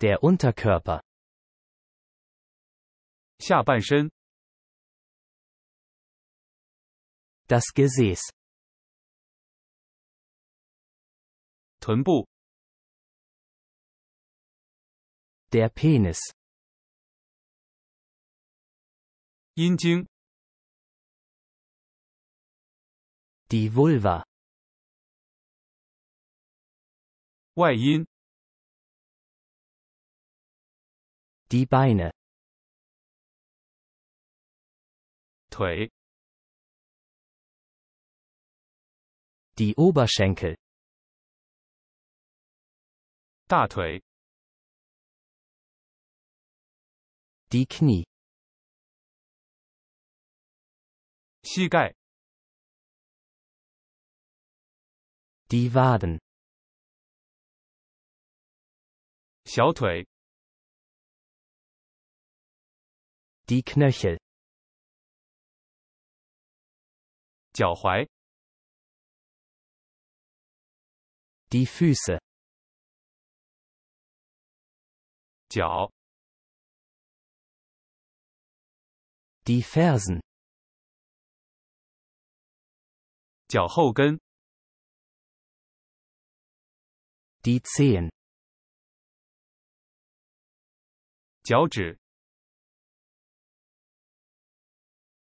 Der Unterkörper. 下半身 Das Gesäß. 臀部 Der Penis. 阴茎 Die Vulva. 外阴 Die Beine. 腿 Die Oberschenkel. 大腿 Die Knie. 膝盖 Die Waden. 小腿 die Knöchel. die Füße. die Fersen. die Zehen. 脚趾